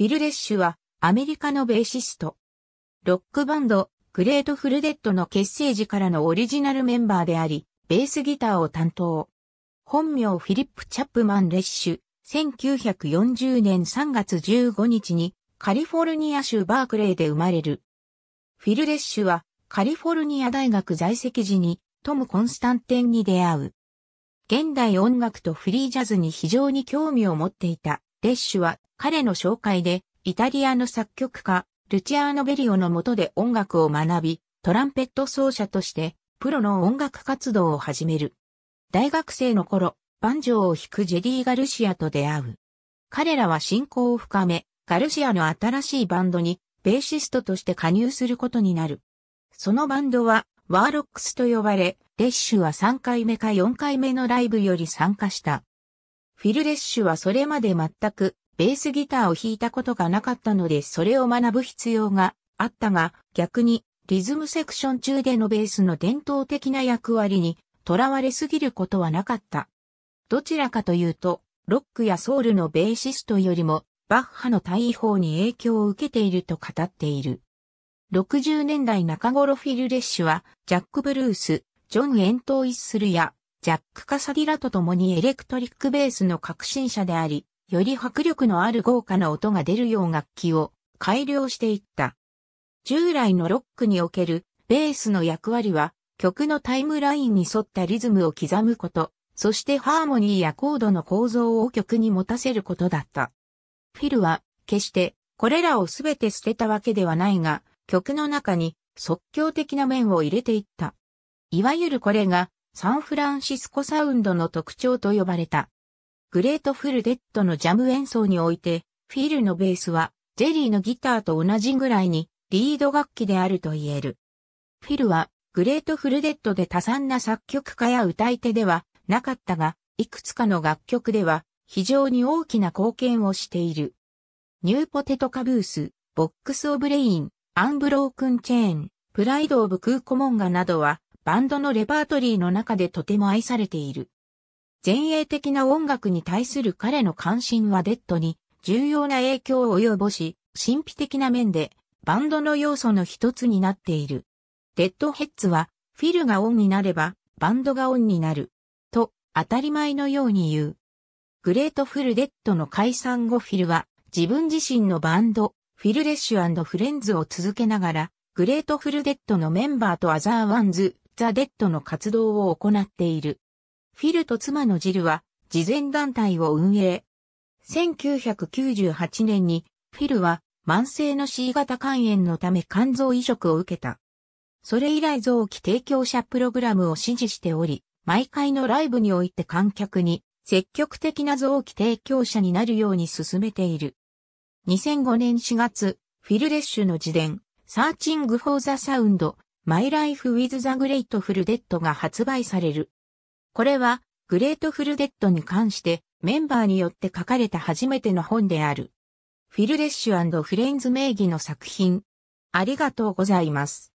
フィル・レッシュはアメリカのベーシスト。ロックバンド、グレートフルデッドの結成時からのオリジナルメンバーであり、ベースギターを担当。本名フィリップ・チャップマン・レッシュ、1940年3月15日にカリフォルニア州バークレーで生まれる。フィル・レッシュはカリフォルニア大学在籍時にトム・コンスタンテンに出会う。現代音楽とフリージャズに非常に興味を持っていた。レッシュは彼の紹介で、イタリアの作曲家、ルチアーノ・ベリオの下で音楽を学び、トランペット奏者として、プロの音楽活動を始める。大学生の頃、バンジョーを弾くジェディ・ガルシアと出会う。彼らは親交を深め、ガルシアの新しいバンドに、ベーシストとして加入することになる。そのバンドは、ワーロックスと呼ばれ、レッシュは3回目か4回目のライブより参加した。フィル・レッシュはそれまで全くベースギターを弾いたことがなかったのでそれを学ぶ必要があったが、逆にリズムセクション中でのベースの伝統的な役割にとらわれすぎることはなかった。どちらかというと、ロックやソウルのベーシストよりも、バッハの大応に影響を受けていると語っている。60年代中頃フィル・レッシュは、ジャック・ブルース、ジョン・エントイッスルや、ジャック・カサディラと共にエレクトリックベースの革新者であり、より迫力のある豪華な音が出るよう楽器を改良していった。従来のロックにおけるベースの役割は曲のタイムラインに沿ったリズムを刻むこと、そしてハーモニーやコードの構造を曲に持たせることだった。フィルは決してこれらをすべて捨てたわけではないが、曲の中に即興的な面を入れていった。いわゆるこれがサンフランシスコサウンドの特徴と呼ばれた。グレートフルデッドのジャム演奏において、フィルのベースは、ジェリーのギターと同じぐらいに、リード楽器であると言える。フィルは、グレートフルデッドで多産な作曲家や歌い手ではなかったが、いくつかの楽曲では、非常に大きな貢献をしている。ニューポテトカブース、ボックスオブレイン、アンブロークンチェーン、プライドオブクーコモンガなどは、バンドのレパートリーの中でとても愛されている。前衛的な音楽に対する彼の関心はデッドに重要な影響を及ぼし、神秘的な面でバンドの要素の一つになっている。デッドヘッズはフィルがオンになればバンドがオンになる。と、当たり前のように言う。グレートフルデッドの解散後フィルは自分自身のバンド、フィルレッシュフレンズを続けながら、グレートフルデッドのメンバーとアザーワンズ、ザ・デッドの活動を行っている。フィルと妻のジルは、慈善団体を運営。1998年に、フィルは、慢性の C 型肝炎のため肝臓移植を受けた。それ以来臓器提供者プログラムを支持しており、毎回のライブにおいて観客に積極的な臓器提供者になるように進めている。2005年4月、フィルレッシュの自伝、Searching for the Sound, My Life with the g r a t f u l Dead が発売される。これは、グレートフルデッドに関してメンバーによって書かれた初めての本である。フィル・レッシュフレンズ名義の作品。ありがとうございます。